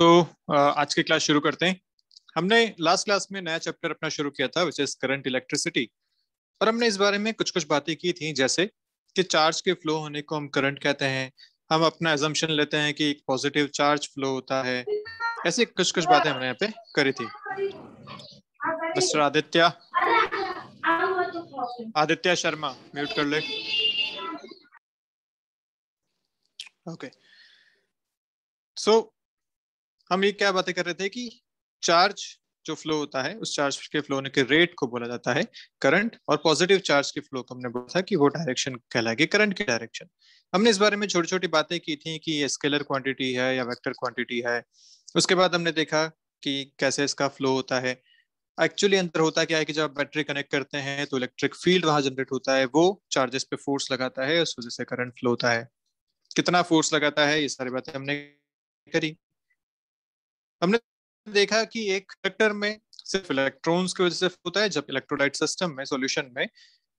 तो आज की क्लास शुरू करते हैं हमने लास्ट क्लास में नया चैप्टर अपना शुरू किया था विच इज करंट इलेक्ट्रिसिटी और हमने इस बारे में कुछ कुछ बातें की थी जैसे कि चार्ज के फ्लो होने को हम करंट कहते हैं हम अपना एजम्पन लेते हैं कि एक पॉजिटिव चार्ज फ्लो होता है ऐसी कुछ कुछ बातें हमने यहाँ पे करी थी मिस्टर आदित्य आदित्य शर्मा म्यूट कर ले ओके okay. सो so, हम ये क्या बातें कर रहे थे कि चार्ज जो फ्लो होता है उस चार्ज के फ्लो होने के रेट को बोला जाता है करंट और पॉजिटिव चार्ज के फ्लो को हमने बोला था कि वो डायरेक्शन कहलाएगी करंट की डायरेक्शन हमने इस बारे में छोटी छोटी बातें की थी कि ये स्केलर क्वांटिटी है या वेक्टर क्वांटिटी है उसके बाद हमने देखा कि कैसे इसका फ्लो होता है एक्चुअली अंतर होता क्या है कि जब आप बैटरी कनेक्ट करते हैं तो इलेक्ट्रिक फील्ड वहां जनरेट होता है वो चार्जेस पे फोर्स लगाता है उस वजह से करंट फ्लो होता है कितना फोर्स लगाता है ये सारी बातें हमने करी हमने देखा कि एक कंडक्टर में सिर्फ इलेक्ट्रॉन्स की वजह से होता है जब इलेक्ट्रोलाइट सिस्टम में सॉल्यूशन में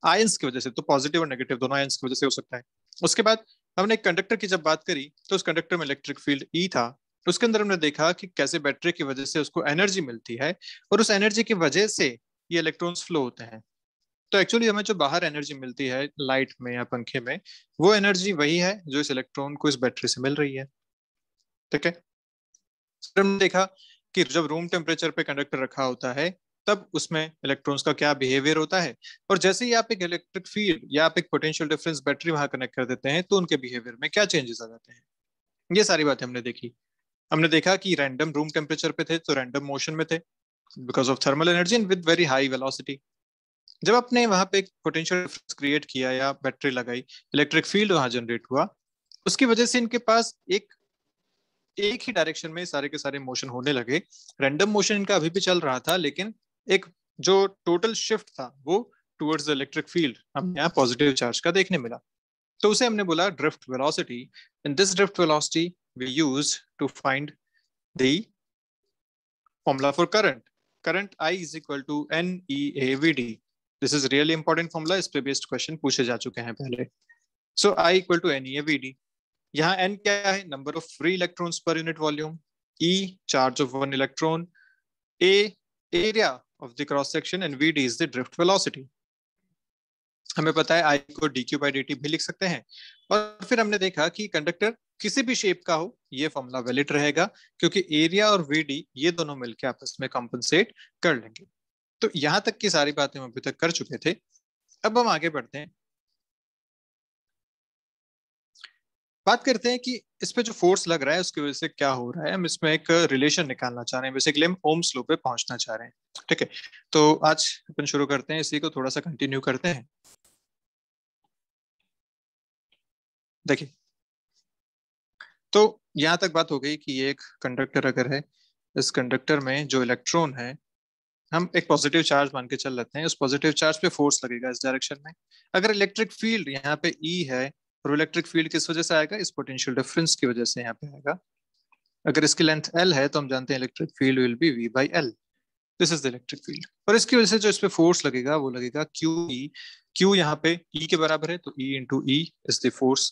आयंस की वजह से तो पॉजिटिव और नेगेटिव दोनों आयंस की वजह से हो सकता है उसके बाद हमने एक कंडक्टर की जब बात करी तो उस कंडक्टर में इलेक्ट्रिक फील्ड ई था उसके अंदर हमने देखा कि कैसे बैटरी की वजह से उसको एनर्जी मिलती है और उस एनर्जी की वजह से ये इलेक्ट्रॉन्स फ्लो होते हैं तो एक्चुअली हमें जो बाहर एनर्जी मिलती है लाइट में या पंखे में वो एनर्जी वही है जो इस इलेक्ट्रॉन को इस बैटरी से मिल रही है ठीक है देखा कि जब रूम टेम्परेचर पे कंडक्टर रखा होता है तब उसमें इलेक्ट्रॉन्स का क्या बिहेवियर होता है और जैसे ही आप एक इलेक्ट्रिक फील्ड या आप एक पोटेंशियल डिफरेंस बैटरी वहां कनेक्ट कर देते हैं तो उनके बिहेवियर में क्या चेंजेस आ जाते हैं ये सारी बातें हमने देखी हमने देखा कि रैंडम रूम टेम्परेचर पे थे तो रैंडम मोशन में थे because of thermal energy and with very high velocity जब आपने वहां पे एक पोटेंशियल डिफरेंस क्रिएट किया या बैटरी लगाई इलेक्ट्रिक फील्ड वहां जनरेट हुआ उसकी वजह से इनके पास एक एक ही डायरेक्शन में सारे के सारे मोशन होने लगे रैंडम मोशन इनका अभी भी चल रहा था लेकिन एक जो टोटल शिफ्ट था वो टूवर्ड्स इलेक्ट्रिक फील्ड हमें यहाँ पॉजिटिव चार्ज का देखने मिला तो उसे हमने बोला drift velocity in this drift velocity we use to find the formula for current current I is equal to n e A v d this is really important formula इस पे based question पूछे जा चुके हैं पहले so I equal to n e A v d यहाँ n क्या है number of free electron per unit volume e charge of one electron A area of the cross section and v d is the drift velocity हमें पता है I को d q by d t भी लिख सकते हैं और फिर हमने देखा कि कंडक्टर किसी भी शेप का हो ये फॉर्मूला वैलिड रहेगा क्योंकि एरिया और वी डी ये दोनों मिलकर आपस में कॉम्पनसेट कर लेंगे तो यहां तक की सारी बातें हम अभी तक कर चुके थे अब हम आगे बढ़ते हैं बात करते हैं कि इस पे जो फोर्स लग रहा है उसकी वजह से क्या हो रहा है हम इसमें एक रिलेशन निकालना चाह रहे हैं बेसिकली हम ओम स्लो पे पहुंचना चाह रहे हैं ठीक है तो आज अपन शुरू करते हैं इसी को थोड़ा सा कंटिन्यू करते हैं देखिए तो यहां तक बात हो गई कि ये एक कंडक्टर अगर है इस कंडक्टर में जो इलेक्ट्रॉन है हम एक पॉजिटिव चार्ज मान के चल लेते हैं उस पॉजिटिव चार्ज पे फोर्स लगेगा इस डायरेक्शन में अगर इलेक्ट्रिक फील्ड यहाँ पे ई e है और इलेक्ट्रिक फील्ड किस वजह से आएगा इस पोटेंशियल डिफरेंस की वजह से यहाँ पे आएगा अगर इसकी लेंथ एल है तो हम जानते हैं electric field will be V by L this is the electric field और इसकी वजह से जो इस पे फोर्स लगेगा वो लगेगा क्यू ई क्यू यहाँ पे ई e के बराबर है तो e into E is the force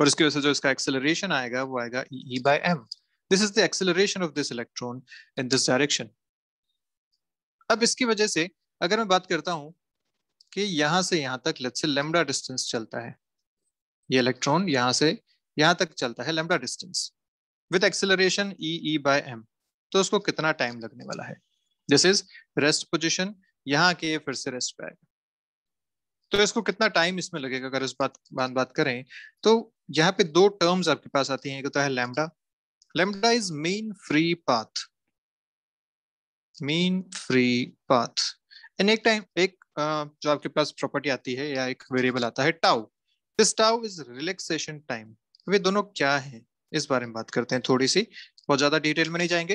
और इसकी वजह से जो इसका एक्सेलरेशन आएगा वो आएगा e E by m this is the acceleration of this electron in this direction अब इसकी वजह से अगर मैं बात करता हूं कि यहां से यहां तक लेट्स से लेमडा डिस्टेंस चलता है ये इलेक्ट्रॉन यहाँ से यहाँ तक चलता है lambda distance with acceleration e E by m तो उसको कितना टाइम लगने वाला है दिस इज रेस्ट पोजिशन यहाँ के फिर से रेस्ट पे आएगा तो इसको कितना टाइम इसमें लगेगा अगर इस बात बात, बात करें तो यहाँ पे दो टर्म्स आपके पास आती हैं एक होता है lambda lambda is mean free path mean free path and एक टाइम एक जो आपके पास प्रॉपर्टी आती है या एक वेरिएबल आता है tau this tau is relaxation time वे दोनों क्या है इस बारे में बात करते हैं थोड़ी सी बहुत ज्यादा डिटेल में नहीं जाएंगे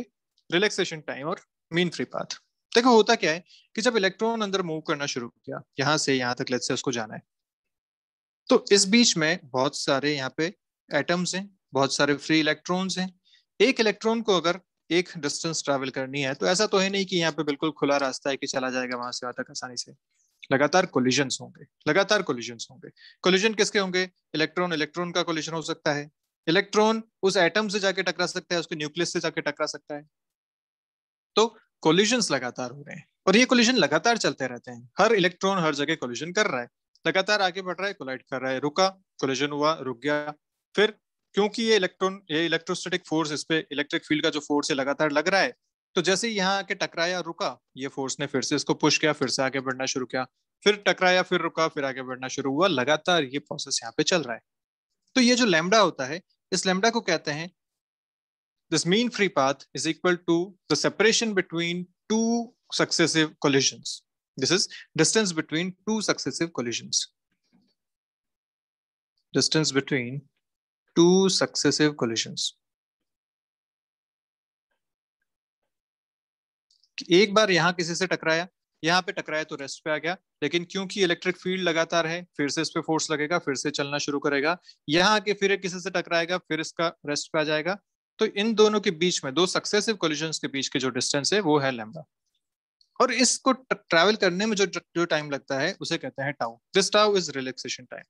रिलैक्सेशन टाइम और मीन फ्री पाथ देखो होता क्या है कि जब इलेक्ट्रॉन अंदर मूव करना शुरू किया यहां से यहां तक लेट से उसको जाना है तो इस बीच में बहुत सारे यहाँ पे एटम्स हैं बहुत सारे फ्री इलेक्ट्रॉन्स हैं एक इलेक्ट्रॉन को अगर एक डिस्टेंस ट्रेवल करनी है तो ऐसा तो है नहीं कि यहाँ पे बिल्कुल खुला रास्ता है कि चला जाएगा वहां से वहां तक आसानी से लगातार कोलिजन होंगे लगातार कोलिजन होंगे कोलिजन किसके होंगे इलेक्ट्रॉन इलेक्ट्रॉन का कोलिजन हो सकता है इलेक्ट्रॉन उस एटम से जाके टकरा सकता है उसके न्यूक्लियस से जाके टकरा सकता है तो कोलिजन लगातार हो रहे हैं और ये कोलिजन लगातार चलते रहते हैं हर इलेक्ट्रॉन हर जगह कोलिजन कर रहा है लगातार आगे बढ़ रहा है कोलाइड कर रहा है रुका कोलिजन हुआ रुक गया फिर क्योंकि ये इलेक्ट्रॉन ये इलेक्ट्रोस्टेटिक फोर्स इस पे इलेक्ट्रिक फील्ड का जो फोर्स है लगातार लग रहा है तो जैसे ही यहाँ आके टकराया रुका ये फोर्स ने फिर से इसको पुश किया फिर से आगे बढ़ना शुरू किया फिर टकराया फिर रुका फिर आगे बढ़ना शुरू हुआ लगातार ये प्रोसेस यहाँ पे चल रहा है तो ये जो लेमडा होता है इस लेमडा को कहते हैं this mean free path is equal to the separation between two successive collisions this is distance between two successive collisions distance between two successive collisions एक बार यहाँ किसी से टकराया यहाँ पे टकराया तो रेस्ट पे आ गया लेकिन क्योंकि इलेक्ट्रिक फील्ड लगातार है फिर से इस पे फोर्स लगेगा फिर से चलना शुरू करेगा यहाँ आके फिर किसी से टकराएगा फिर इसका रेस्ट पे आ जाएगा तो इन दोनों के बीच में दो सक्सेसिव कोलिजन के बीच के जो डिस्टेंस है वो है लेमडा और इसको ट्रैवल करने में जो जो टाइम लगता है उसे कहते हैं tau this tau is relaxation time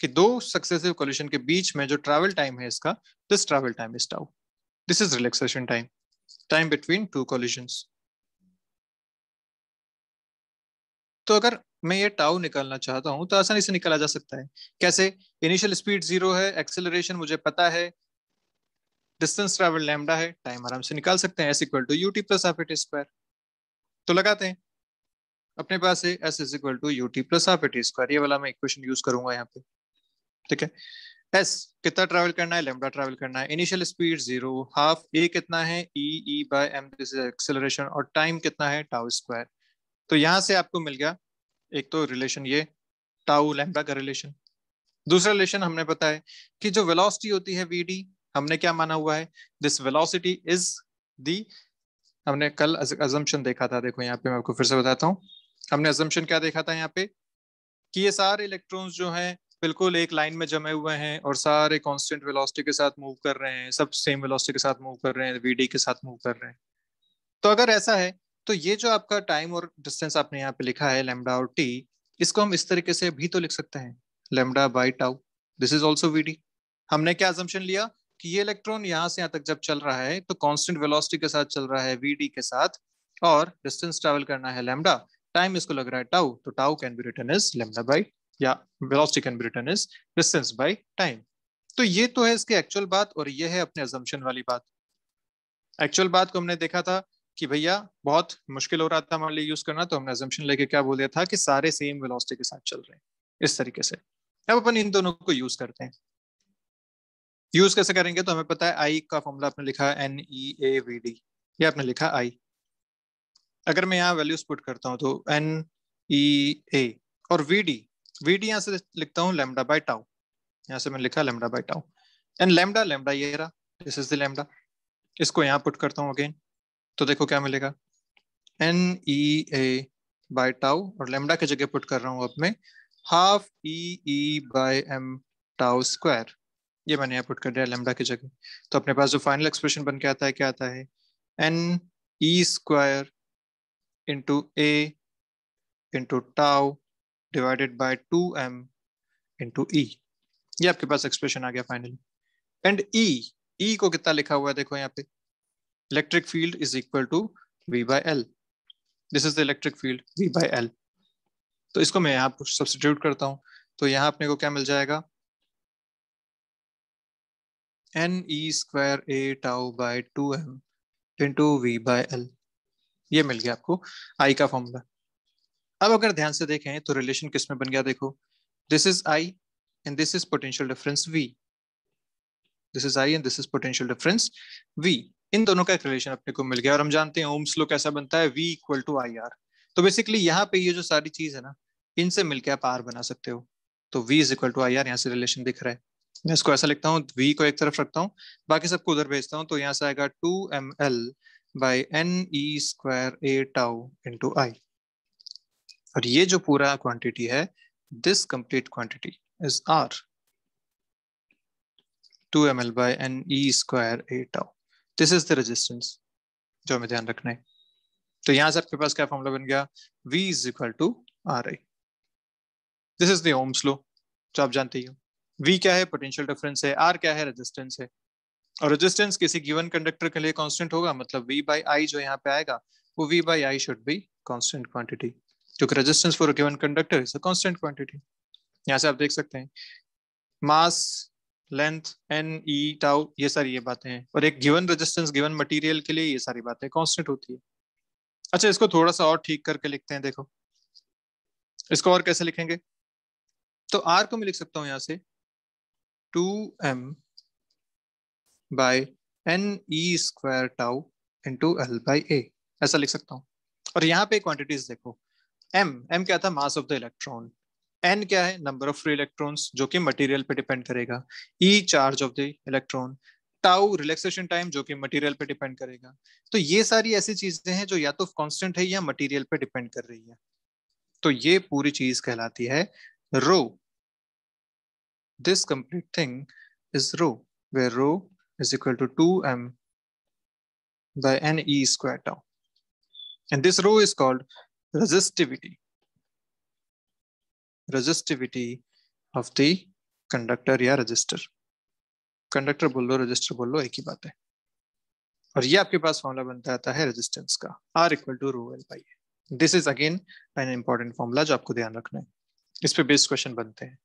कि दो सक्सेसिव कोलिशन के बीच में जो ट्रैवल टाइम है इसका this travel time is tau this is relaxation time time between two collisions तो अगर मैं ये टाउ निकालना चाहता हूं तो आसानी से निकाला जा सकता है कैसे इनिशियल स्पीड जीरो है एक्सेलरेशन मुझे पता है डिस्टेंस ट्रेवल लैम्डा है टाइम आराम से निकाल सकते हैं s equal to u t plus half a t square तो लगाते हैं अपने पास है s is equal to u t plus half a t square ये वाला मैं इक्वेशन यूज करूंगा यहाँ पे ठीक है एस कितना ट्रैवल करना है लेमडा ट्रैवल करना है initial speed zero half a कितना है e E by m this is acceleration और टाइम कितना है टाउ स्क्वायर तो यहां से आपको मिल गया एक तो रिलेशन ये टाउ लैम्डा का रिलेशन दूसरा रिलेशन हमने पता है कि जो वेलोसिटी होती है वी हमने क्या माना हुआ है दिस वेलोसिटी इज दी हमने कल अजम्पन देखा था देखो यहाँ पे मैं आपको फिर से बताता हूँ हमने अजम्पन क्या देखा था यहाँ पे कि ये सारे इलेक्ट्रॉन्स जो हैं बिल्कुल एक लाइन में जमे हुए हैं और सारे कांस्टेंट वेलोसिटी के साथ मूव कर रहे हैं सब सेम वेलोसिटी के साथ मूव कर रहे हैं वीडी के साथ मूव कर रहे हैं तो अगर ऐसा है तो ये जो आपका टाइम और डिस्टेंस आपने यहाँ पे लिखा है लेमडा और टी इसको हम इस तरीके से भी तो लिख सकते हैं lambda by tau this is also v हमने क्या एजम्पन लिया कि ये इलेक्ट्रॉन यहाँ से यहाँ तक जब चल रहा है तो कॉन्स्टेंट वेलोसिटी के साथ चल रहा है वी के साथ और डिस्टेंस ट्रेवल करना है लेमडा टाइम इसको लग रहा है टाउ तो tau can be written is lambda by या velocity can be written is distance by time तो ये तो है इसके एक्चुअल बात और ये है अपने एजम्पन वाली बात एक्चुअल बात को हमने देखा था कि भैया बहुत मुश्किल हो रहा था हमारे लिए यूज करना तो हमने एजम्पन लेके क्या बोल दिया था कि सारे सेम वेलोसिटी के साथ चल रहे हैं इस तरीके से अब अपन इन दोनों को यूज करते हैं यूज कैसे करेंगे तो हमें पता है आई का फॉर्मूला आपने लिखा है n e A v d ये आपने लिखा आई अगर मैं यहाँ वैल्यूज पुट करता हूँ तो एन ई ए और वी डी वी डी यहाँ से लिखता हूँ लेमडा बाई टाउ यहाँ से मैंने लिखा lambda by tau and lambda lambda ये रहा दिस इज द लेमडा इसको यहाँ पुट करता हूँ अगेन तो देखो क्या मिलेगा n e A by tau और लेमडा की जगह पुट कर रहा हूं अब मैं half e E by m tau square ये मैंने यहाँ पुट कर दिया लेमडा की जगह तो अपने पास जो फाइनल एक्सप्रेशन बन के आता है क्या आता है n e square into A into tau divided by two m into E ये आपके पास एक्सप्रेशन आ गया फाइनली एंड ई ई को कितना लिखा हुआ है देखो यहाँ पे electric field is equal to V by L. this is the electric field V by L. to isko main yahan पर सब्सटीट्यूट करता हूँ तो यहाँ अपने को क्या मिल जाएगा n e square A tau by two m into V by L ये मिल गया आपको आई का फॉर्मूला अब अगर ध्यान से देखें तो रिलेशन किस में बन गया देखो this is I and this is potential difference V this is I and this is potential difference V इन दोनों का एक रिलेशन अपने को मिल गया और हम जानते हैं ओम स्लो कैसा बनता है V equal to I R तो बेसिकली यहाँ पे ये जो सारी चीज है ना इनसे मिलकर आप आर बना सकते हो तो V is equal to I R यहाँ से रिलेशन दिख रहा है मैं इसको ऐसा लिखता हूँ वी को एक तरफ रखता हूँ बाकी सबको उधर भेजता हूँ तो यहाँ से आएगा two m L by n e square A tau into I और ये जो पूरा क्वांटिटी है this complete quantity is R two m L by n e square A tau this is the resistance जो हमें ध्यान रखना है तो यहां से आपके पास क्या फॉर्मूला बन गया V is equal to R I this is the law जो आप जानते ही हो V क्या है पोटेंशियल डिफरेंस है R क्या है रेजिस्टेंस है और रेजिस्टेंस किसी गिवन कंडक्टर के लिए कांस्टेंट होगा मतलब V बाई आई जो यहाँ पे आएगा वो V by I should be constant quantity क्योंकि resistance for given conductor is a constant quantity यहाँ से आप देख सकते हैं mass length n e tau ये सारी ये बातें हैं और एक गिवन रेजिस्टेंस गिवन मटेरियल के लिए ये सारी बातें कांस्टेंट होती है अच्छा इसको थोड़ा सा और ठीक करके लिखते हैं देखो इसको और कैसे लिखेंगे तो आर को मैं लिख सकता हूँ यहाँ से two m by n e square tau into L by A ऐसा लिख सकता हूँ और यहाँ पे क्वांटिटीज देखो एम एम क्या था mass of the electron n क्या है नंबर ऑफ फ्री इलेक्ट्रॉन्स जो कि मटेरियल पे डिपेंड करेगा e charge of the electron tau relaxation time जो कि मटेरियल पे डिपेंड करेगा तो ये सारी ऐसी चीजें हैं जो या तो कांस्टेंट है या मटेरियल पे डिपेंड कर रही है तो ये पूरी चीज कहलाती है rho this complete thing is rho where rho is equal to two m by n e square tau and this rho is called resistivity resistivity of the conductor या resistor. Conductor बोल लो resistor बोल लो एक ही बात है और ये आपके पास formula बनता आता है रेजिस्टेंस का R equal to rho L by this is again an important formula जो आपको ध्यान रखना है इस पे बेस्ड क्वेश्चन बनते हैं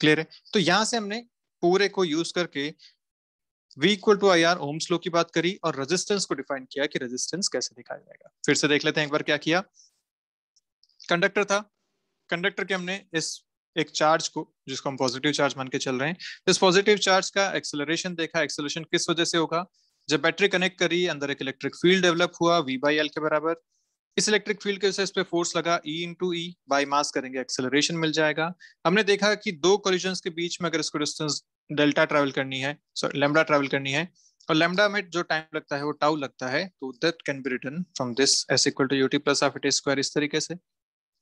क्लियर है तो यहाँ से हमने पूरे को यूज करके V equal to I R Ohm's law की बात करी और रेजिस्टेंस को डिफाइन किया कि रेजिस्टेंस कैसे दिखाया जाएगा फिर से देख लेते हैं एक बार क्या किया कंडक्टर था कंडक्टर के हमने इस एक चार्ज को जिसको हम पॉजिटिव चार्ज मान के चल रहे हैं इस पॉजिटिव चार्ज का एक्सेलरेशन देखा एक्सेलरेशन किस वजह से होगा जब बैटरी कनेक्ट करी अंदर एक इलेक्ट्रिक फील्ड डेवलप हुआ वी बाई एल के बराबर इस इलेक्ट्रिक फील्ड के वजह से इस पर फोर्स लगा ई इंटू ई बाई मास करेंगे एक्सेलरेशन मिल जाएगा हमने देखा कि दो कोलिजन के बीच में अगर इसको डिस्टेंस डेल्टा ट्रेवल करनी है सॉरी लेमडा ट्रेवल करनी है और लेमडा में जो टाइम लगता है वो टाउ लगता है तो that can be written from this s equal to u t plus half a t square इस तरीके से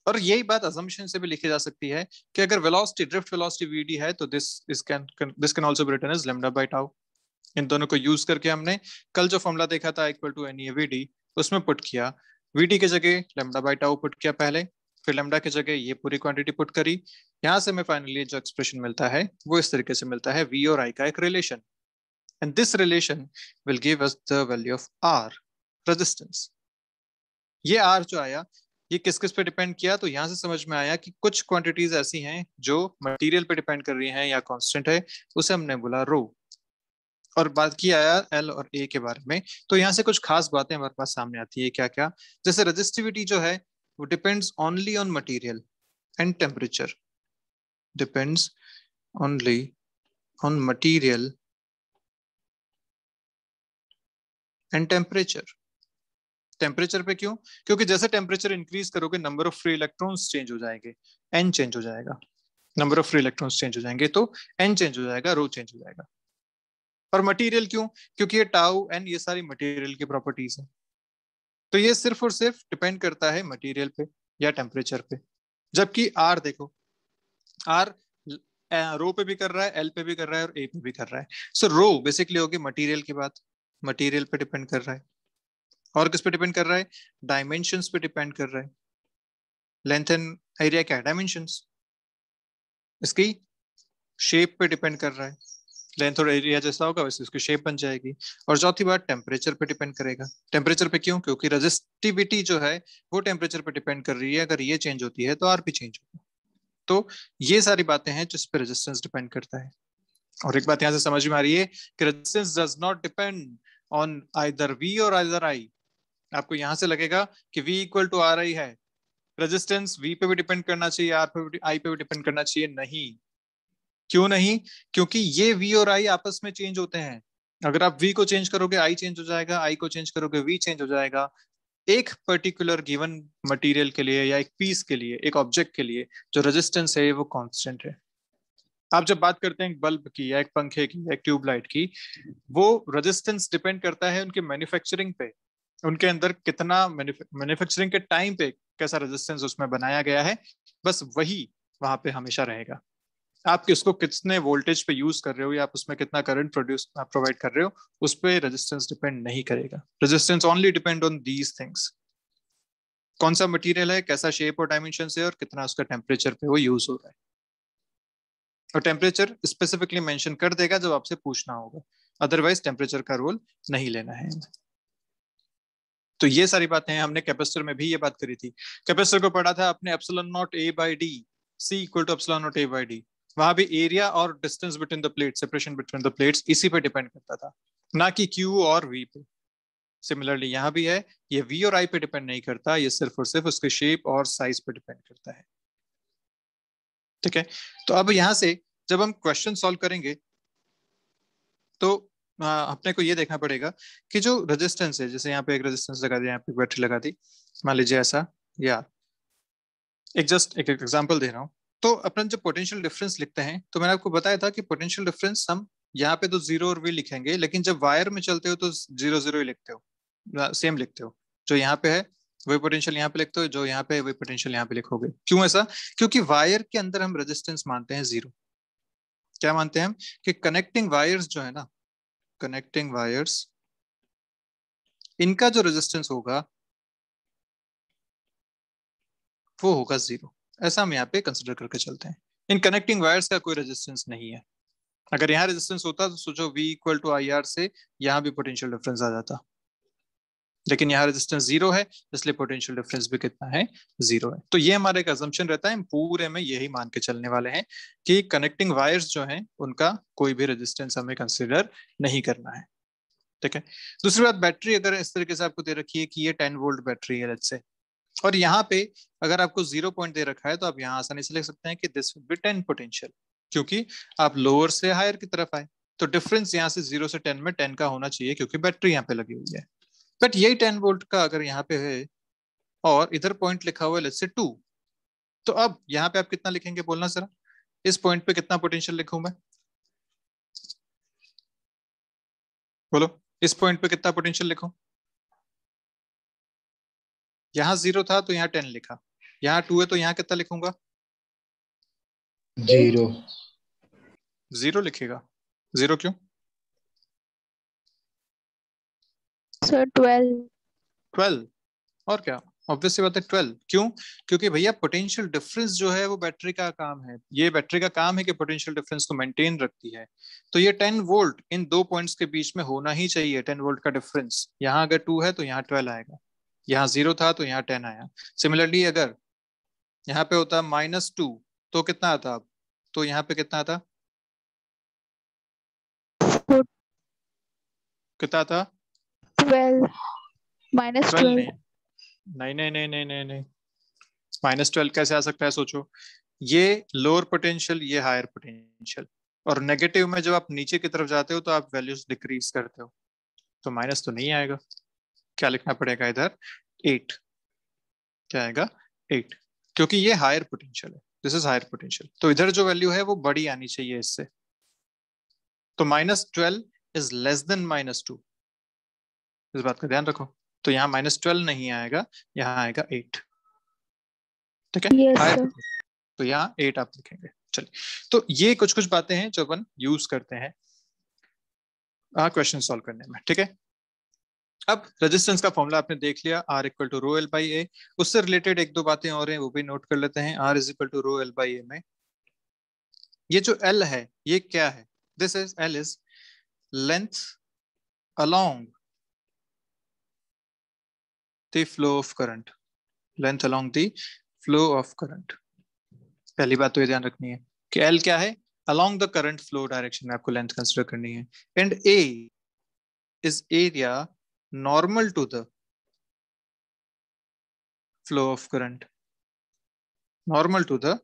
और यही बात असम्पशन से भी लिखी जा सकती है कि अगर वेलोसिटी ड्रिफ्ट वेलोसिटी vd है तो this is can this can also be written as lambda by tau इन दोनों को यूज करके हमने कल जो फॉर्मूला देखा था इक्वल टू एनी vd उसमें पुट किया vd की जगह लैम्डा बाय टाउ पुट किया पहले फिर लेमडा की जगह ये पूरी क्वांटिटी पुट करी यहाँ से हमें फाइनली जो एक्सप्रेशन मिलता है वो इस तरीके से मिलता है वी और आई का एक relation and this relation will give us the value of R resistance ये आर जो आया ये किस किस पे डिपेंड किया तो यहाँ से समझ में आया कि कुछ क्वांटिटीज ऐसी हैं जो मटेरियल पे डिपेंड कर रही हैं या कांस्टेंट है उसे हमने बोला रो और बात की आया एल और ए के बारे में तो यहाँ से कुछ खास बातें हमारे पास सामने आती है क्या क्या जैसे रजिस्टिविटी जो है वो depends only on material and temperature depends only on material and temperature temperature पे क्यों क्योंकि जैसे टेम्परेचर इंक्रीज करोगे number of free electrons change हो जाएंगे एन चेंज हो जाएगा number of free electrons change हो जाएंगे तो एन चेंज हो जाएगा रो चेंज हो जाएगा और मटेरियल क्यों क्योंकि ये टाउ एन ये सारी मटेरियल की प्रॉपर्टीज है तो ये सिर्फ और सिर्फ डिपेंड करता है मटेरियल पे या टेम्परेचर पे जबकि आर देखो आर रो पे भी कर रहा है एल पे भी कर रहा है और ए पे भी कर रहा है सो रो बेसिकली होगी मटेरियल की बात मटेरियल पे डिपेंड कर रहा है और किस पे डिपेंड कर रहा है डायमेंशन पे डिपेंड कर रहा है लेंथ एंड एरिया क्या है डायमेंशन इसकी शेप पे डिपेंड कर रहा है लेंथ और एरिया जैसा होगा वैसे उसकी शेप बन जाएगी और चौथी बात टेम्परेचर पे डिपेंड करेगा टेम्परेचर पे क्यों क्योंकि रजिस्टिविटी जो है वो टेम्परेचर पे डिपेंड कर रही है अगर ये चेंज होती है तो आर भी चेंज होगा तो ये सारी बातें हैं जिस पे रेजिस्टेंस डिपेंड करता है और एक बात यहां से समझ में आ रही है कि resistance does not depend on either V और आइदर आई आपको यहां से लगेगा कि V equal to R I है रेजिस्टेंस V पे भी डिपेंड करना चाहिए आर पे भी आई पे भी डिपेंड करना चाहिए नहीं क्यों नहीं क्योंकि ये V और I आपस में चेंज होते हैं अगर आप V को चेंज करोगे I चेंज हो जाएगा I को चेंज करोगे V चेंज हो जाएगा एक पर्टिकुलर गिवन मटेरियल के लिए या एक पीस के लिए एक ऑब्जेक्ट के लिए जो रेजिस्टेंस है वो कांस्टेंट है आप जब बात करते हैं बल्ब की या एक पंखे की या एक ट्यूबलाइट की वो रेजिस्टेंस डिपेंड करता है उनके मैन्युफैक्चरिंग पे उनके अंदर कितना मैन्युफैक्चरिंग के टाइम पे कैसा रेजिस्टेंस उसमें बनाया गया है बस वही वहां पे हमेशा रहेगा आप किसको कितने वोल्टेज पे यूज कर रहे हो या आप उसमें कितना करंट प्रोड्यूस प्रोवाइड कर रहे हो उस पर रजिस्टेंस डिपेंड नहीं करेगा resistance only depend on these things कौन सा मटेरियल है कैसा शेप और डायमेंशन है और कितना उसका टेम्परेचर पे वो यूज हो रहा है और टेम्परेचर स्पेसिफिकली मेंशन कर देगा जब आपसे पूछना होगा अदरवाइज टेम्परेचर का रोल नहीं लेना है तो ये सारी बातें हैं हमने कैपेसिटर में भी ये बात करी थी कैपेसिटर को पढ़ा था अपने epsilon naught A by D C equal to epsilon naught A by D वहां भी एरिया और distance between the plate separation between the plates इसी पे डिपेंड करता था ना कि क्यू और वी पे सिमिलरली यहाँ भी है ये वी और आई पे डिपेंड नहीं करता ये सिर्फ और सिर्फ उसके शेप और साइज पे डिपेंड करता है ठीक है तो अब यहां से जब हम क्वेश्चन सॉल्व करेंगे तो हाँ, अपने को ये देखना पड़ेगा कि जो रेजिस्टेंस है जैसे यहाँ पे एक रेजिस्टेंस लगा दिया यहाँ पे बैटरी लगा दी मान लीजिए ऐसा या एक जस्ट एक एग्जाम्पल दे रहा हूँ तो अपना जब पोटेंशियल डिफरेंस लिखते हैं तो मैंने आपको बताया था कि पोटेंशियल डिफरेंस हम यहाँ पे तो जीरो और वी लिखेंगे लेकिन जब वायर में चलते हो तो जीरो जीरो ही लिखते हो सेम लिखते हो जो यहाँ पे है वही पोटेंशियल यहाँ पे लिखते हो जो यहाँ पे वही पोटेंशियल यहाँ पे लिखोगे क्यों ऐसा क्योंकि वायर के अंदर हम रेजिस्टेंस मानते हैं जीरो क्या मानते हैं हम कि कनेक्टिंग वायर्स जो है ना कनेक्टिंग वायर्स इनका जो रेजिस्टेंस होगा वो होगा जीरो ऐसा हम यहाँ पे कंसिडर करके चलते हैं इन कनेक्टिंग वायर्स का कोई रेजिस्टेंस नहीं है अगर यहाँ रेजिस्टेंस होता तो सोचो V equal to I R से यहाँ भी पोटेंशियल डिफरेंस आ जाता लेकिन यहाँ रेजिस्टेंस जीरो है इसलिए पोटेंशियल डिफरेंस भी कितना है जीरो है तो ये हमारा एक अजम्पन रहता है पूरे में यही मान के चलने वाले हैं कि कनेक्टिंग वायर्स जो हैं उनका कोई भी रेजिस्टेंस हमें कंसिडर नहीं करना है ठीक है दूसरी बात बैटरी अगर इस तरीके से आपको दे रखी है कि ये टेन वोल्ट बैटरी है से और यहाँ पे अगर आपको जीरो पॉइंट दे रखा है तो आप यहाँ आसानी से लिख सकते हैं कि this will be ten potential क्योंकि आप लोअर से हायर की तरफ आए तो डिफरेंस यहाँ से जीरो से टेन में टेन का होना चाहिए क्योंकि बैटरी यहाँ पे लगी हुई है बट यही टेन वोल्ट का अगर यहाँ पे है और इधर पॉइंट लिखा हुआ है लेट्स से टू तो अब यहाँ पे आप कितना लिखेंगे बोलना जरा इस पॉइंट पे कितना पोटेंशियल लिखू मैं बोलो इस पॉइंट पे कितना पोटेंशियल लिखू यहाँ जीरो था तो यहाँ टेन लिखा यहाँ टू है तो यहाँ कितना लिखूंगा जीरो जीरो लिखेगा जीरो क्यों और क्या ऑब्वियसली बात है ट्वेल्व क्यों क्योंकि भैया पोटेंशियल डिफरेंस जो है वो बैटरी का काम है ये बैटरी का काम है कि पोटेंशियल डिफरेंस को मेंटेन रखती है तो ये टेन वोल्ट इन दो पॉइंट्स के बीच में होना ही चाहिए टेन वोल्ट का डिफरेंस यहाँ अगर टू है तो यहाँ ट्वेल्व आएगा यहाँ जीरो था तो यहाँ टेन आया सिमिलरली अगर यहाँ पे होता माइनस टू तो कितना आता अब तो यहाँ पे कितना आता कितना था नहीं नहीं माइनस ट्वेल्व कैसे आ सकता है सोचो ये लोअर पोटेंशियल ये हायर पोटेंशियल और नेगेटिव में जब आप नीचे की तरफ जाते हो तो आप वैल्यूज डिक्रीज करते हो तो माइनस तो नहीं आएगा क्या लिखना पड़ेगा इधर एट क्या आएगा एट क्योंकि ये हायर पोटेंशियल है दिस इज हायर पोटेंशियल तो इधर जो वैल्यू है वो बड़ी आनी चाहिए इससे तो minus twelve is less than minus two इस बात का ध्यान रखो तो यहाँ माइनस ट्वेल्व नहीं आएगा यहाँ आएगा एट ठीक है yes, तो यहाँ एट आप लिखेंगे चलिए तो ये कुछ कुछ बातें हैं जो अपन यूज करते हैं क्वेश्चन सॉल्व करने में ठीक है अब रेजिस्टेंस का फॉर्मूला आपने देख लिया R equal to rho L by A उससे रिलेटेड एक दो बातें और हैं वो भी नोट कर लेते हैं R is equal to rho L by A में ये जो एल है ये क्या है this is L is length along the flow of current length along the flow of current पहली बात तो ये ध्यान रखनी है कि L क्या है along the current flow direction में आपको length consider करनी है and A is area normal to the flow of current normal to the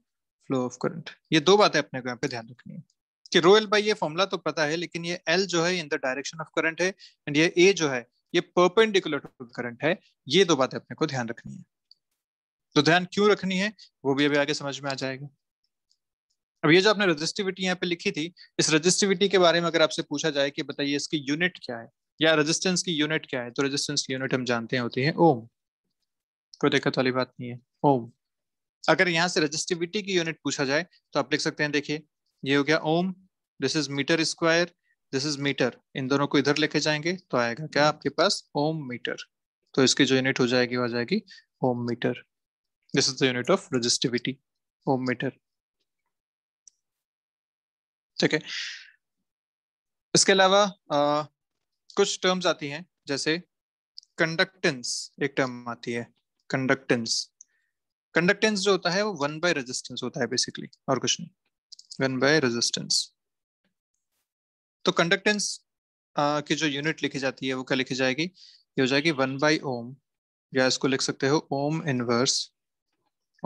flow of current ये दो बातें अपने को यहाँ पे ध्यान रखनी है कि रो एल बाई ये फॉर्मूला तो पता है लेकिन ये एल जो है in the direction of current है एंड ये ए जो है ये परपेंडिकुलर टू करंट है ये दो बातें अपने को ध्यान रखनी है तो ध्यान क्यों रखनी है वो भी अभी आगे समझ में आ जाएगा अब ये जो आपने रजिस्टिविटी यहाँ पे लिखी थी इस रजिस्टिविटी के बारे में अगर आपसे पूछा जाए कि बताइए इसकी यूनिट क्या है या रजिस्टेंस की यूनिट क्या है तो रजिस्टेंस की यूनिट हम जानते हैं होती है ओम कोई दिक्कत वाली बात नहीं है ओम अगर यहाँ से रजिस्टिविटी की यूनिट पूछा जाए तो आप लिख सकते हैं देखिए ये हो गया ohm this is metre square this is metre इन दोनों को इधर लेके जाएंगे तो आएगा क्या आपके पास ओम मीटर तो इसकी जो यूनिट हो जाएगी वो आ जाएगी ohm metre this is the unit of resistivity ohm metre ठीक है इसके अलावा कुछ टर्म्स आती हैं जैसे कंडक्टेंस एक टर्म आती है कंडक्टेंस कंडक्टेंस जो होता है वो वन बाय रेजिस्टेंस होता है बेसिकली और कुछ नहीं वन बाय रेजिस्टेंस तो कंडक्टेंस की जो यूनिट लिखी जाती है वो क्या लिखी जाएगी ये हो जाएगी वन बाई ओम या इसको लिख सकते हो ओम इनवर्स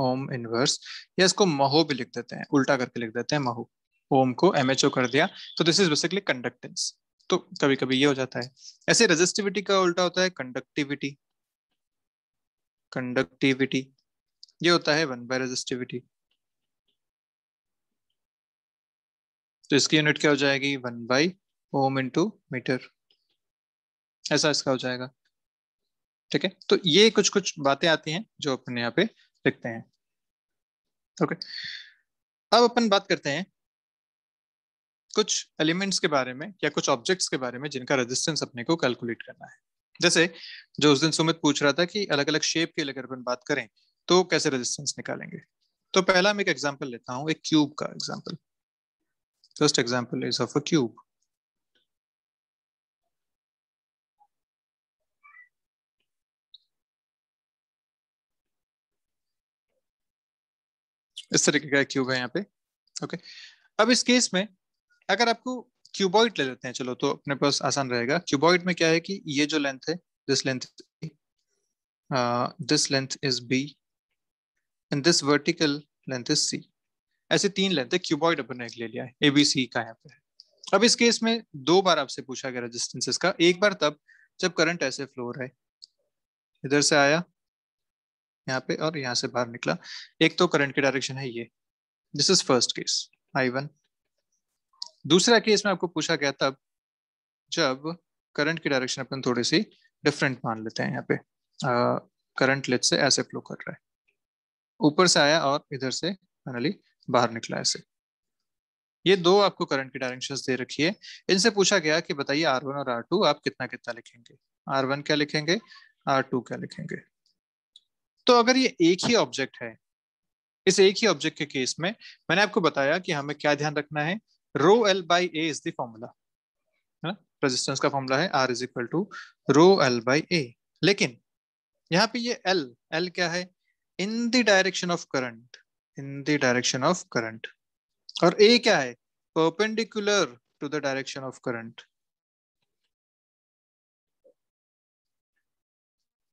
ओम इनवर्स या इसको महो भी लिख देते हैं उल्टा करके लिख देते हैं महो ओम को एम कर दिया तो दिस इज बेसिकली कंडक्टेंस तो कभी कभी ये हो जाता है ऐसे रेजिस्टिविटी का उल्टा होता है कंडक्टिविटी कंडक्टिविटी ये होता है वन बाय रेजिस्टिविटी तो इसकी यूनिट क्या हो जाएगी one by ohm into metre ऐसा इसका हो जाएगा ठीक है तो ये कुछ कुछ बातें आती हैं जो अपने यहाँ पे लिखते हैं ओके अब अपन बात करते हैं कुछ एलिमेंट्स के बारे में या कुछ ऑब्जेक्ट्स के बारे में जिनका रेजिस्टेंस अपने को कैलकुलेट करना है जैसे जो उस दिन सुमित पूछ रहा था कि अलग अलग शेप की अगर अपन बात करें तो कैसे रेजिस्टेंस निकालेंगे तो पहला मैं एक एग्जाम्पल लेता हूँ एक क्यूब का example First example is of a cube. इस तरीके का क्यूब है यहाँ पे ओके अब इस केस में अगर आपको क्यूबॉइड ले लेते हैं चलो तो अपने पास आसान रहेगा क्यूबॉइड में क्या है कि ये जो लेंथ है this length this length is B and this vertical length is C ऐसे तीन लेंथ है क्यूबॉइड अपन ने ले लिया है एबीसी का यहाँ पे अब इस केस में दो बार आपसे पूछा गया रेजिस्टेंसेस का एक बार तब जब करंट ऐसे फ्लो हो रहा है इधर से आया यहाँ पे और यहाँ से बाहर निकला एक तो करंट की डायरेक्शन है ये this is first case I one दूसरा केस में आपको पूछा गया तब जब करंट की डायरेक्शन अपन थोड़ी सी डिफरेंट मान लेते हैं यहाँ पे करंट लेट से ऐसे फ्लो कर रहा है ऊपर से आया और इधर से फाइनली बाहर निकला ऐसे ये दो आपको करंट की डायरेक्शंस दे रखी है इनसे पूछा गया कि बताइए आर वन और आर टू आप कितना कितना लिखेंगे आर वन क्या लिखेंगे आर टू क्या लिखेंगे तो अगर ये एक ही ऑब्जेक्ट है इस एक ही ऑब्जेक्ट के केस में मैंने आपको बताया कि हमें क्या ध्यान रखना है rho L by A is the formula है ना रेजिस्टेंस का फॉर्मूला है R is equal to rho L by A लेकिन यहाँ पे ये एल एल क्या है in the direction of current in the direction of current और ए क्या है perpendicular to the direction of current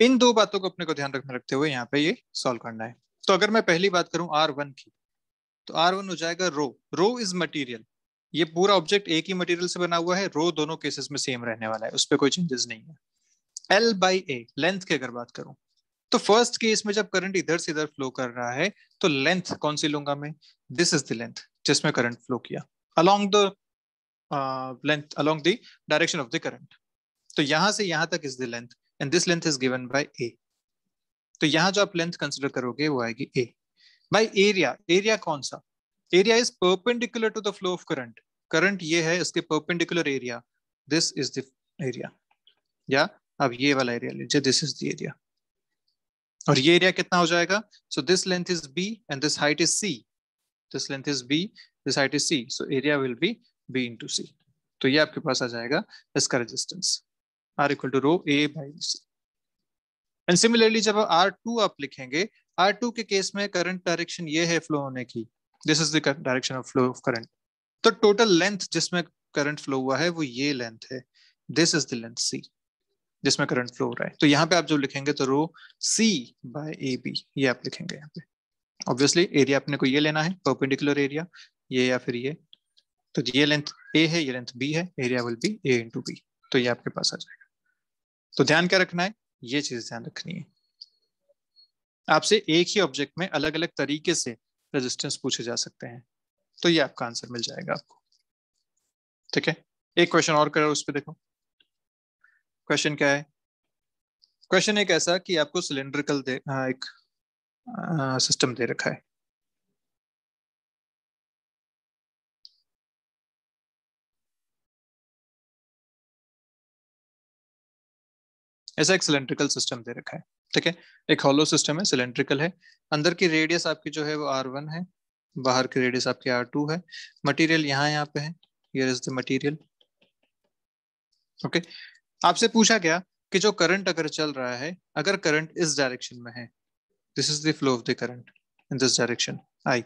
इन दो बातों को अपने को ध्यान रखना रखते हुए यहाँ पे ये सॉल्व करना है तो अगर मैं पहली बात करूं आर वन की तो आर वन हो जाएगा रो रो इज मटेरियल ये पूरा ऑब्जेक्ट एक ही मटेरियल से बना हुआ है रो दोनों केसेस में सेम रहने वाला है उस पर कोई चेंजेस नहीं है एल बाई ए लेंथ की अगर बात करूं तो फर्स्ट केस में जब करंट इधर से इधर फ्लो कर रहा है तो लेंथ कौन सी लूंगा मैं दिस इज देंथ जिसमें करंट फ्लो किया along length along the direction of the current तो यहां से यहां तक is length and this length is given by A तो यहाँ जो आप लेंथ कंसिडर करोगे वो आएगी ए बाई एरिया एरिया कौन सा area is perpendicular to the flow of current current ये है इसके perpendicular area this is the area या अब ये वाला एरिया लीजिए दिस इज द एरिया और ये एरिया कितना हो जाएगा so this length is B and this height is C this length is B this height is C so area will be B to C तो ये आपके पास आ जाएगा इसका resistance R equal to rho A by C and similarly जब R two आप लिखेंगे आर टू के केस में करंट डायरेक्शन ये है फ्लो होने की this is the direction of flow of current तो टोटल लेंथ जिसमें करंट फ्लो हुआ है वो ये लेंथ है this is the length C जिसमें करंट फ्लो हो रहा है तो यहाँ पे आप जो लिखेंगे तो रो सी बाय ए बी ये आप लिखेंगे यहाँ पे ऑब्वियसली एरिया अपने को ये लेना है परपेंडिकुलर एरिया ये या फिर ये तो ये लेंथ ए है ये लेंथ बी है area will be A into B तो ये आपके पास आ जाएगा तो ध्यान क्या रखना है ये चीज ध्यान रखनी है आपसे एक ही ऑब्जेक्ट में अलग अलग तरीके से रेजिस्टेंस पूछे जा सकते हैं तो ये आपका आंसर मिल जाएगा आपको ठीक है एक क्वेश्चन और करो उस पर देखो क्वेश्चन क्या है क्वेश्चन एक ऐसा कि आपको सिलेंड्रिकल दे एक सिस्टम दे रखा है ऐसा एक सिलेंड्रिकल सिस्टम दे रखा है ठीक है एक हॉलो सिस्टम है सिलेंड्रिकल है अंदर की रेडियस आपकी जो है वो आर वन है बाहर की रेडियस आपकी आर टू है मटेरियल यहाँ यहाँ पे है here is the material okay आपसे पूछा गया कि जो करंट अगर चल रहा है अगर करंट इस डायरेक्शन में है this is the flow of the current in this direction I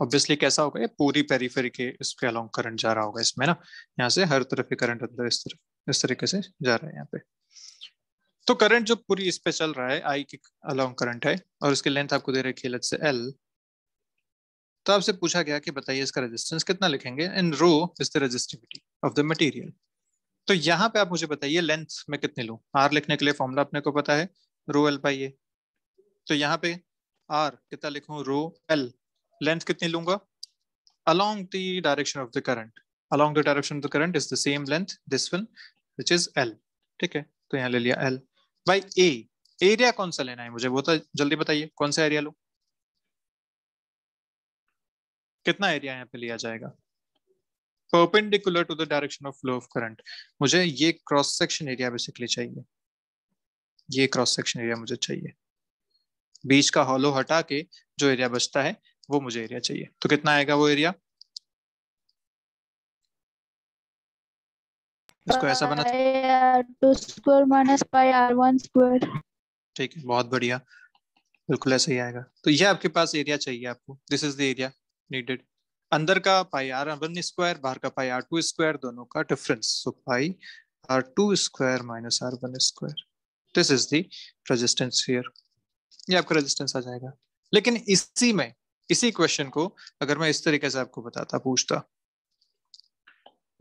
obviously कैसा होगा ये पूरी पेरीफेरी के इसके अलॉन्ग करंट जा रहा होगा इसमें ना यहाँ से हर तरफ ही करंट अंदर इस तरफ इस तरीके से जा रहा है यहाँ पे तो करंट जो पूरी इस पे चल रहा है आई के अलॉन्ग करंट है और उसकी लेंथ आपको दे रखी है से एल तो आपसे पूछा गया कि बताइए इसका रेजिस्टेंस कितना लिखेंगे in rho is the resistivity of the material तो यहाँ पे आप मुझे बताइए लेंथ में कितनी लू आर लिखने के लिए फॉर्मूला अपने को पता है रो एल बाई ए तो यहाँ पे आर कितना लिखूँ रो एल लेंथ कितनी लूंगा along the direction of the current along the direction of the current is the same length this one which is L ठीक है तो यहाँ ले लिया एल बाई ए एरिया कौन सा लेना है मुझे वो तो जल्दी बताइए कौन सा एरिया लू कितना एरिया यहाँ पे लिया जाएगा perpendicular to the direction of flow of current मुझे ये क्रॉस सेक्शन एरिया बेसिकली चाहिए ये क्रॉस सेक्शन एरिया मुझे चाहिए बीच का हॉलो हटा के जो एरिया बचता है वो मुझे एरिया चाहिए तो कितना आएगा वो एरिया इसको ऐसा बना square minus pi R one square ठीक है बहुत बढ़िया बिल्कुल ऐसा ही आएगा तो ये आपके पास एरिया चाहिए आपको this is the area needed अंदर का पाई आर वन स्क्वायर बाहर का पाई आर टू स्क्वायर दोनों का difference so pi R two square minus R one square this is the resistance here ये आपका रेजिस्टेंस आ जाएगा लेकिन इसी में इसी क्वेश्चन को अगर मैं इस तरीके से आपको बताता पूछता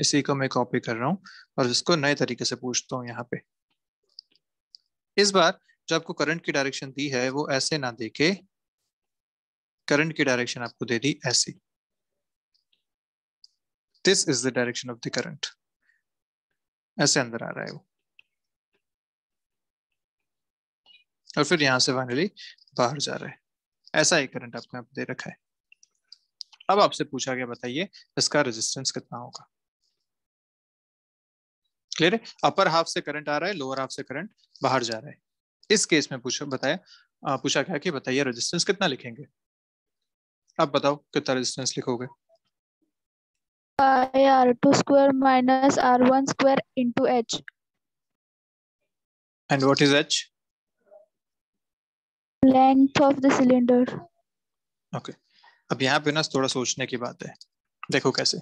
इसी को मैं कॉपी कर रहा हूं और इसको नए तरीके से पूछता हूं यहाँ पे इस बार जो आपको करंट की डायरेक्शन दी है वो ऐसे ना देके करंट की डायरेक्शन आपको दे दी ऐसी this is the direction of the current ऐसे अंदर आ रहा है वो और फिर यहां से फाइनली बाहर जा रहा है ऐसा ही करंट आपने आप दे रखा है अब आपसे पूछा गया बताइए इसका रेजिस्टेंस कितना होगा क्लियर है अपर हाफ से करंट आ रहा है लोअर हाफ से करंट बाहर जा रहा है इस केस में पूछा बताया पूछा गया कि बताइए रेजिस्टेंस कितना लिखेंगे आप बताओ कितना रेजिस्टेंस लिखोगे by r2 square minus r1 square into h. And what is h? Length of the cylinder. Okay. अब यहाँ पे ना थोड़ा सोचने की बात है देखो कैसे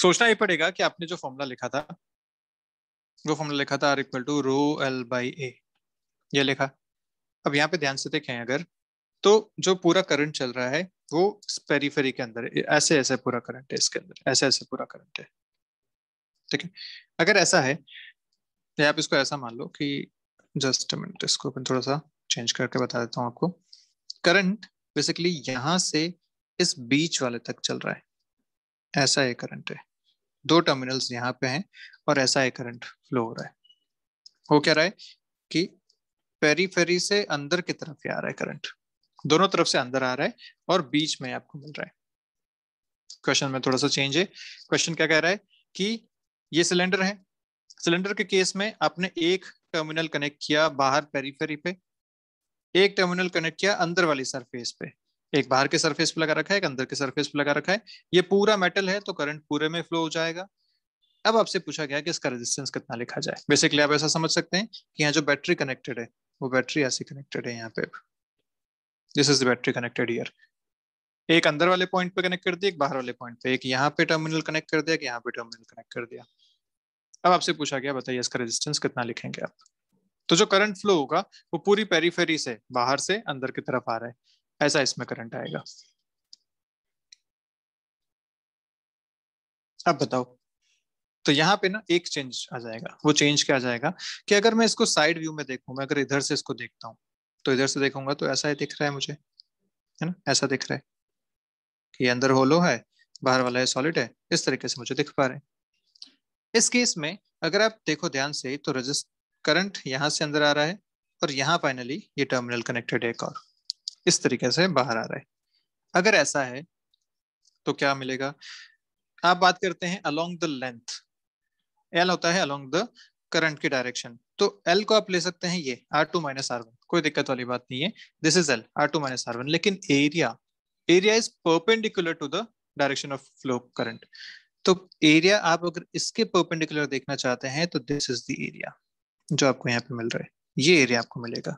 सोचना ही पड़ेगा कि आपने जो फॉर्मूला लिखा था वो फॉर्मूला लिखा था R equal to rho L by A ये लिखा अब यहाँ पे ध्यान से देखें अगर तो जो पूरा करंट चल रहा है वो स्पेरिफेरी के अंदर ऐसे ऐसे पूरा करंट है इसके अंदर ऐसे ऐसे पूरा करंट है ठीक है अगर ऐसा है तो आप इसको ऐसा मान लो कि जस्ट मिनट इसको थोड़ा सा चेंज करके बता देता हूँ आपको करंट बेसिकली यहां से इस बीच वाले तक चल रहा है ऐसा ये करंट है दो टर्मिनल्स यहाँ पे हैं और ऐसा एक करंट फ्लो हो रहा है वो क्या रहा है कि पेरीफेरी से अंदर की तरफ आ रहा है करंट दोनों तरफ से अंदर आ रहा है और बीच में आपको मिल रहा है क्वेश्चन में थोड़ा सा चेंज है क्वेश्चन क्या कह रहा है कि ये सिलेंडर है सिलेंडर के केस में आपने एक टर्मिनल कनेक्ट किया बाहर पेरीफेरी पे एक टर्मिनल कनेक्ट किया अंदर वाली सरफेस पे एक बाहर के सरफेस पे लगा रखा है एक अंदर के सरफेस पे लगा रखा है ये पूरा मेटल है तो करंट पूरे में फ्लो हो जाएगा अब आपसे पूछा गया कि इसका रेजिस्टेंस कितना लिखा जाए बेसिकली आप ऐसा समझ सकते हैं कि यहाँ जो बैटरी कनेक्टेड है वो बैटरी ऐसी कनेक्टेड है यहाँ पे this is the battery connected here एक अंदर वाले पॉइंट पे कनेक्ट कर दिया एक बाहर वाले पॉइंट पे एक यहाँ पे टर्मिनल कनेक्ट कर दिया एक यहाँ पे टर्मिनल कनेक्ट कर दिया अब आपसे पूछा गया बताइए इसका रेजिस्टेंस कितना लिखेंगे आप तो जो करंट फ्लो होगा वो पूरी पेरीफेरी से बाहर से अंदर की तरफ आ रहा है ऐसा इसमें करंट आएगा अब बताओ तो यहाँ पे ना एक चेंज आ जाएगा वो चेंज क्या आ जाएगा कि अगर मैं इसको साइड व्यू में देखूं मैं अगर इधर से इसको देखता हूँ तो इधर से देखूंगा तो ऐसा ही दिख रहा है मुझे है ना ऐसा दिख रहा है कि अंदर होलो है बाहर वाला है सॉलिड है इस तरीके से मुझे दिख पा रहे इस केस में अगर आप देखो ध्यान से तो रजिस्ट करंट यहाँ से अंदर आ रहा है और यहाँ फाइनली ये टर्मिनल कनेक्टेड है एक और इस तरीके से बाहर आ रहा है अगर ऐसा है तो क्या मिलेगा आप बात करते हैं अलोंग द लेंथ एल होता है अलोंग द करंट की डायरेक्शन तो एल को आप ले सकते हैं ये R two minus R one कोई दिक्कत वाली बात नहीं है this is L R two minus R one लेकिन area area is perpendicular to the direction of flow current तो एरिया आप अगर इसके परपेंडिकुलर देखना चाहते हैं तो दिस इज द एरिया जो आपको यहाँ पे मिल रहा है ये एरिया आपको मिलेगा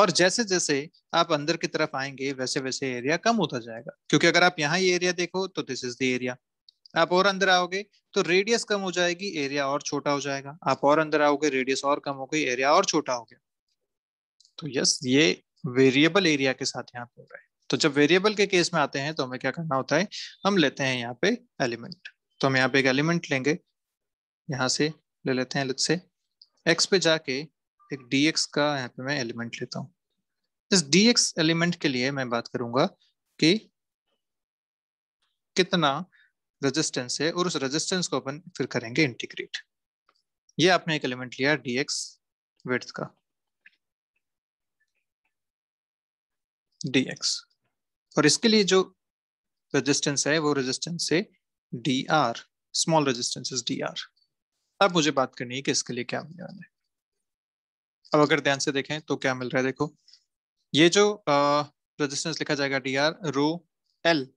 और जैसे जैसे आप अंदर की तरफ आएंगे वैसे वैसे एरिया कम होता जाएगा क्योंकि अगर आप यहाँ ये एरिया देखो तो दिस इज द एरिया आप और अंदर आओगे तो रेडियस कम हो जाएगी एरिया और छोटा हो जाएगा आप और अंदर आओगे रेडियस और कम हो गई एरिया और छोटा हो गया तो यस ये वेरिएबल एरिया के साथ यहाँ पे हो रहा है तो जब वेरिएबल के केस में आते हैं तो हमें क्या करना होता है हम लेते हैं यहाँ पे एलिमेंट तो हम यहाँ पे एक एलिमेंट लेंगे यहाँ से ले लेते हैं से एक्स पे जाके एक dx का यहाँ पे मैं एलिमेंट लेता हूँ इस dx एलिमेंट के लिए मैं बात करूंगा कि कितना रेजिस्टेंस है और उस रेजिस्टेंस को अपन फिर करेंगे इंटीग्रेट ये आपने एक एलिमेंट लिया dx वेट का डी एक्स और इसके लिए जो रेजिस्टेंस है वो रेजिस्टेंस है D R small resistance is D R अब मुझे बात करनी है कि इसके लिए क्या मिलने वाला है अब अगर ध्यान से देखें तो क्या मिल रहा है देखो ये जो रेजिस्टेंस लिखा जाएगा D R rho L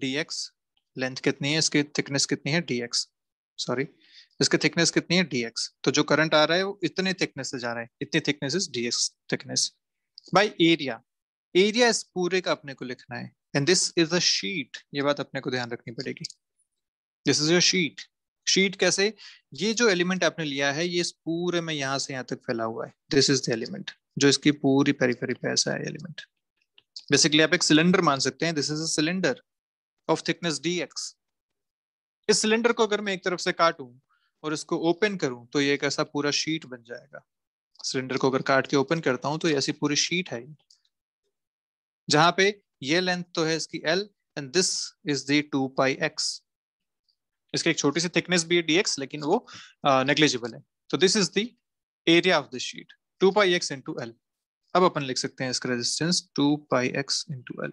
D X length कितनी है इसकी थिकनेस कितनी है डी एक्स सॉरी इसकी थिकनेस कितनी है डी एक्स तो जो करंट आ रहा है वो इतने थिकनेस से जा रहा है इतनी thickness is D X thickness by area area इस पूरे का अपने को लिखना है and this is a sheet ये बात अपने को ध्यान रखनी पड़ेगी this is your sheet sheet कैसे ये जो एलिमेंट आपने लिया है ये इस पूरे में यहां से यहां तक फैला हुआ है दिस इज द एलिमेंट जो इसकी पूरी पेरीफेरी पे ऐसा है एलिमेंट बेसिकली आप एक सिलेंडर मान सकते हैं this is a cylinder of thickness D X इस सिलेंडर को अगर मैं एक तरफ से काटूं और इसको ओपन करूं तो ये एक ऐसा पूरा शीट बन जाएगा सिलेंडर को अगर काट के ओपन करता हूं तो ये ऐसी पूरी शीट है जहां पे ये लेंथ तो है इसकी L and this is the two pi X इसकी एक छोटी सी थिकनेस भी है dx लेकिन वो नेग्लिजिबल uh, है तो this is the area of the sheet two pi X into L अब अपन लिख सकते हैं इसका resistance two pi X into L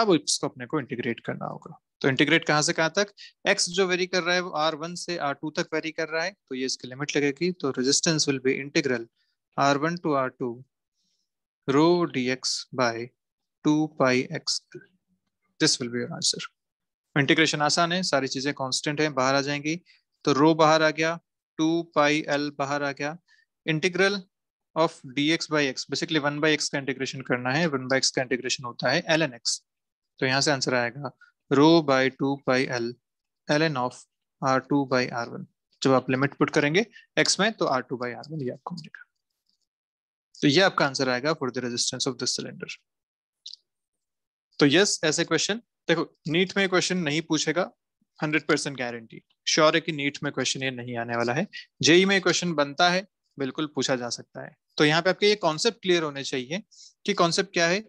अब इसको अपने को इंटीग्रेट करना होगा तो इंटीग्रेट कहां से कहां तक x जो वेरी कर रहा है वो r1 से r2 तक वेरी कर रहा है तो ये इसकी लिमिट लगेगी तो resistance will be integral r1 to r2 rho dx by 2 pi xl. This will be your answer. Integration आसान है सारी चीजें कांस्टेंट हैं बाहर आ जाएंगी तो रो बाहर आ गया टू पाई एल बाहर आ गया integral of D X by X basically one by X का इंटीग्रेशन करना है वन बाई एक्स का इंटीग्रेशन होता है एल एन एक्स तो यहाँ से आंसर आएगा rho by two pi L L N of R two by R one जब आप लिमिट पुट करेंगे एक्स में तो R two by R one ये आपको मिलेगा तो ये आपका आंसर आएगा for the resistance of this cylinder तो यस ऐसे क्वेश्चन देखो नीट में क्वेश्चन नहीं पूछेगा हंड्रेड परसेंट गारंटी श्योर है कि नीट में क्वेश्चन ये नहीं आने वाला है जेई e में क्वेश्चन बनता है बिल्कुल पूछा जा सकता है तो यहाँ पे आपके ये कॉन्सेप्ट क्लियर होने चाहिए कि कॉन्सेप्ट क्या है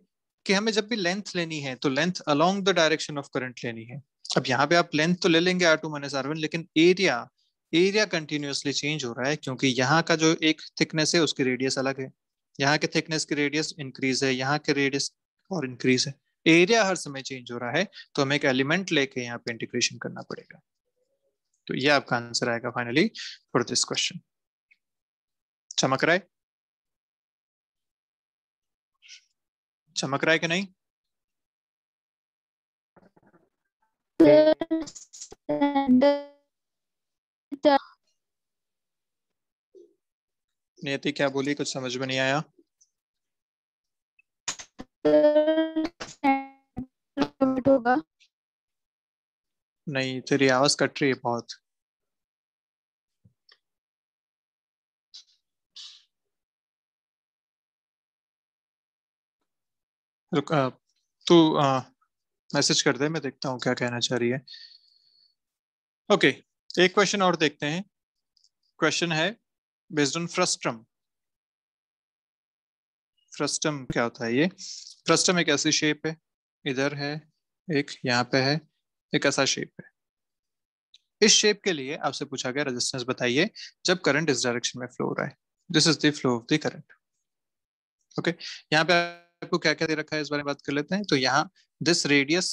कि हमें जब भी लेंथ लेनी है तो length along the direction of current लेनी है अब यहाँ पे आप लेंथ तो ले लेंगे R two minus R one लेकिन एरिया एरिया कंटिन्यूसली चेंज हो रहा है क्योंकि यहाँ का जो एक थिकनेस है उसकी रेडियस अलग है यहाँ के थिकनेस की रेडियस इंक्रीज है यहाँ के रेडियस और इंक्रीज है एरिया हर समय चेंज हो रहा है तो हमें एक एलिमेंट लेके यहाँ पे इंटीग्रेशन करना पड़ेगा तो ये आपका आंसर आएगा फाइनली फॉर दिस क्वेश्चन चमक रहा है चमक रहा है कि नहीं Yes, and नियति क्या बोली कुछ समझ में नहीं आया नहीं तेरी आवाज कट रही है बहुत रुक तू मैसेज कर दे मैं देखता हूँ क्या कहना चाह रही है ओके okay, एक क्वेश्चन और देखते हैं क्वेश्चन है बेस्ड ऑन फ्रस्टम फ्रस्टम क्या होता है ये फ्रस्टम एक ऐसी शेप है इधर है एक यहाँ पे है एक ऐसा शेप है इस शेप के लिए आपसे पूछा गया रेजिस्टेंस बताइए जब करंट इस डायरेक्शन में फ्लो रहा है this is the flow of the current okay यहाँ पे आपको क्या क्या दे रखा है इस बारे में बात कर लेते हैं तो यहाँ दिस रेडियस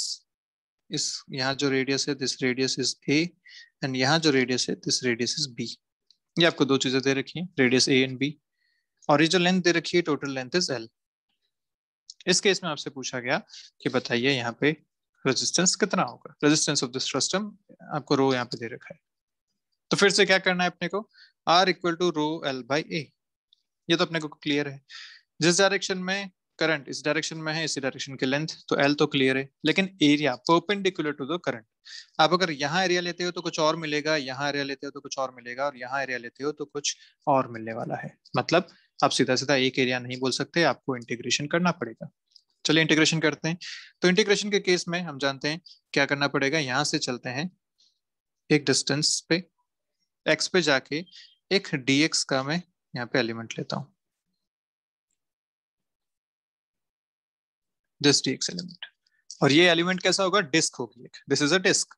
इस यहाँ जो रेडियस है this radius is A and यहाँ जो रेडियस है दिस रेडियस इज बी ये आपको दो चीजें दे रखी है रेडियस ए एंड बी जो लेंथ दे रखी है टोटल लेंथ इज एल इस केस में आपसे पूछा गया कि बताइए यहाँ पे रेजिस्टेंस कितना होगा रेजिस्टेंस ऑफ दिस सिस्टम आपको रो यहाँ पे दे रखा है तो फिर से क्या करना है अपने को R equal to rho L by A ये तो अपने को क्लियर है जिस डायरेक्शन में करंट इस डायरेक्शन में है इसी डायरेक्शन की लेंथ तो एल तो क्लियर है लेकिन area perpendicular to the current आप अगर यहाँ एरिया लेते हो तो कुछ और मिलेगा यहाँ एरिया लेते हो तो कुछ और मिलेगा और यहाँ एरिया लेते हो तो कुछ और मिलने वाला है मतलब आप सीधा सीधा एक एरिया नहीं बोल सकते आपको इंटीग्रेशन करना पड़ेगा चलिए इंटीग्रेशन करते हैं तो इंटीग्रेशन के केस में हम जानते हैं क्या करना पड़ेगा यहाँ से चलते हैं एक डिस्टेंस पे एक्स पे जाके एक डीएक्स का मैं यहाँ पे एलिमेंट लेता हूँ जस्ट डी एक्स एलिमेंट और ये एलिमेंट कैसा होगा डिस्क होगी एक दिस इज अ डिस्क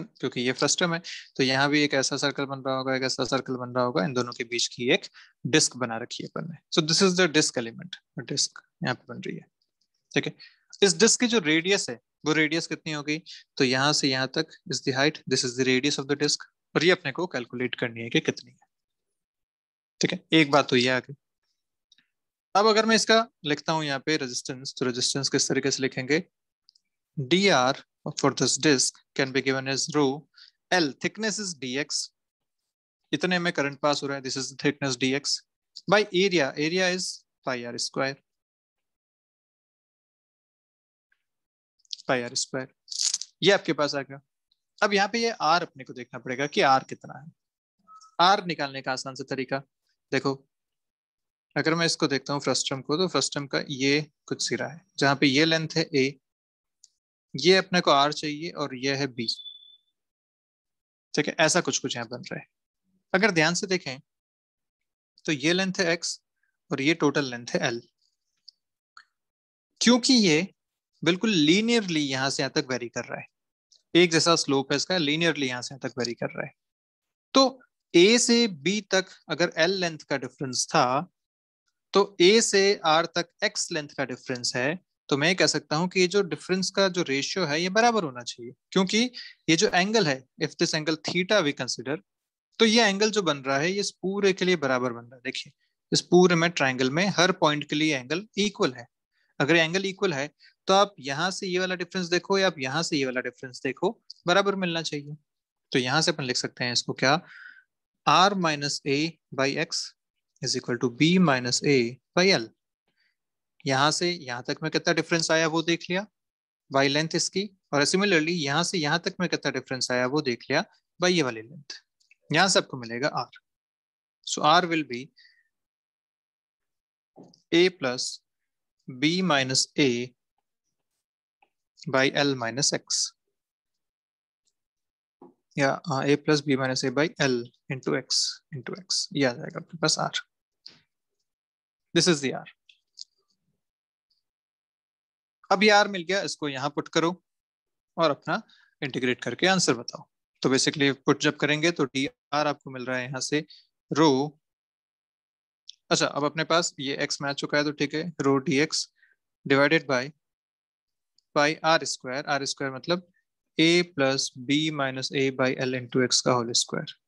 क्योंकि ये फ्रस्टम है तो यहाँ भी एक ऐसा सर्कल बन रहा होगा एक ऐसा सर्कल बन रहा होगा इन दोनों के बीच की एक डिस्क बना रखी है अपन ने so this is the disc element disc यहाँ पे बन रही है ठीक है इस डिस्क की जो रेडियस है वो रेडियस कितनी हो गई तो यहाँ से यहाँ तक is the height this is the radius of the disc और ये अपने को कैलकुलेट करनी है कि कितनी है ठीक है एक बात तो ये आ गई अब अगर मैं इसका लिखता हूं यहाँ पे रेजिस्टेंस तो रेजिस्टेंस किस तरीके से लिखेंगे D R for this disc can be given as rho L thickness is D X इतने में करंट पास हो रहा है this is thickness D X by area area is pi R square pi R square ये आपके पास आ गया अब यहाँ पे ये आर अपने को देखना पड़ेगा कि आर कितना है आर निकालने का आसान से तरीका देखो अगर मैं इसको देखता हूँ फ्रस्टम को तो फ्रस्टम का ये कुछ सिरा है जहां पे ये लेंथ है ए ये अपने को आर चाहिए और ये है बी ठीक है ऐसा कुछ कुछ यहाँ बन रहा है अगर ध्यान से देखें तो ये लेंथ है एक्स और ये टोटल लेंथ है एल क्योंकि ये बिल्कुल लीनियरली यहां से यहां तक वेरी कर रहा है एक जैसा स्लोप है इसका लीनियरली यहां से यहां तक वेरी कर रहा है तो ए से बी तक अगर एल लेंथ का डिफरेंस था तो ए से आर तक एक्स लेंथ का डिफरेंस है तो मैं कह सकता हूं कि ये जो डिफरेंस का जो रेशियो है ये बराबर होना चाहिए क्योंकि ये जो एंगल है if this angle theta we consider तो ये एंगल जो बन रहा है ये इस पूरे के लिए बराबर बन रहा है देखिए इस पूरे में ट्राइंगल में हर पॉइंट के लिए एंगल इक्वल है अगर एंगल इक्वल है तो आप यहां से ये वाला डिफरेंस देखो या आप यहां से ये वाला डिफरेंस देखो बराबर मिलना चाहिए तो यहां से अपन लिख सकते हैं इसको क्या R minus A by X is equal to B minus A by L यहां से यहां तक में कितना डिफरेंस आया वो देख लिया बाई लेंथ इसकी और सिमिलरली यहां से यहां तक में कितना डिफरेंस आया वो देख लिया बाई ये वाली लेंथ यहां से आपको मिलेगा R so R will be A plus B minus A by L minus X या A plus B minus A by L into X into X ये आ जाएगा आपके पास आर दिस इज दर अब यार मिल गया इसको यहां पुट करो और अपना इंटीग्रेट करके आंसर बताओ तो बेसिकली पुट जब करेंगे तो डी आर आपको मिल रहा है यहां से रो अच्छा अब अपने पास ये एक्स मैच चुका है तो ठीक है rho D X divided by by R square R square मतलब A plus B minus A by L into X का होल स्क्वायर